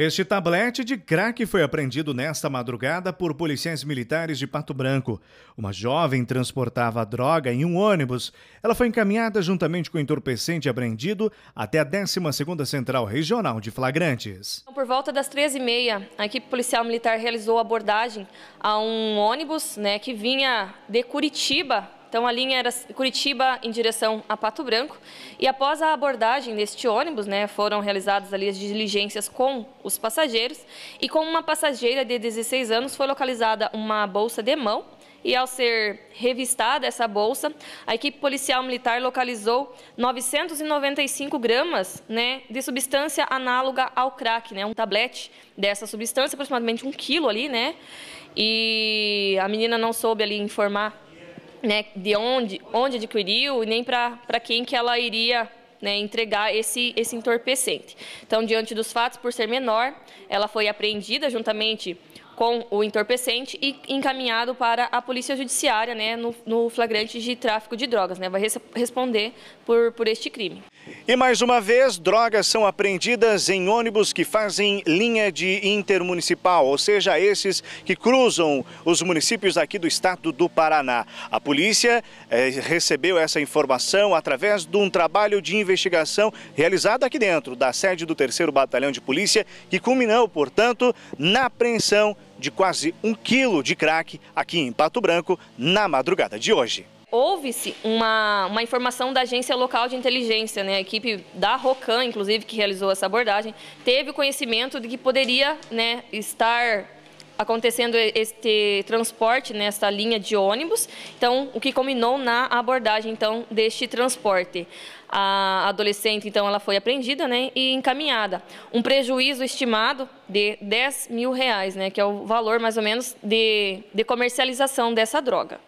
Este tablete de crack foi apreendido nesta madrugada por policiais militares de Pato Branco. Uma jovem transportava droga em um ônibus. Ela foi encaminhada juntamente com o entorpecente apreendido até a 12ª Central Regional de Flagrantes. Então, por volta das 13h30, a equipe policial militar realizou abordagem a um ônibus né, que vinha de Curitiba então a linha era Curitiba em direção a Pato Branco. E após a abordagem deste ônibus, né, foram realizadas ali as diligências com os passageiros. E com uma passageira de 16 anos foi localizada uma bolsa de mão. E ao ser revistada essa bolsa, a equipe policial militar localizou 995 gramas né, de substância análoga ao crack, né, um tablete dessa substância, aproximadamente um quilo ali, né? E a menina não soube ali informar né, de onde, onde adquiriu e nem para quem que ela iria né, entregar esse, esse entorpecente. Então, diante dos fatos, por ser menor, ela foi apreendida juntamente com o entorpecente e encaminhado para a Polícia Judiciária né, no, no flagrante de tráfico de drogas. Né, vai res, responder por, por este crime. E mais uma vez, drogas são apreendidas em ônibus que fazem linha de intermunicipal, ou seja, esses que cruzam os municípios aqui do estado do Paraná. A polícia eh, recebeu essa informação através de um trabalho de investigação realizado aqui dentro da sede do 3 Batalhão de Polícia, que culminou, portanto, na apreensão de quase um quilo de crack aqui em Pato Branco na madrugada de hoje. Houve-se uma, uma informação da agência local de inteligência, né? A equipe da ROCAN, inclusive, que realizou essa abordagem, teve conhecimento de que poderia né, estar acontecendo este transporte nesta né, linha de ônibus. Então, o que combinou na abordagem então deste transporte. A adolescente, então, ela foi apreendida né, e encaminhada. Um prejuízo estimado de 10 mil reais, né, que é o valor mais ou menos de, de comercialização dessa droga.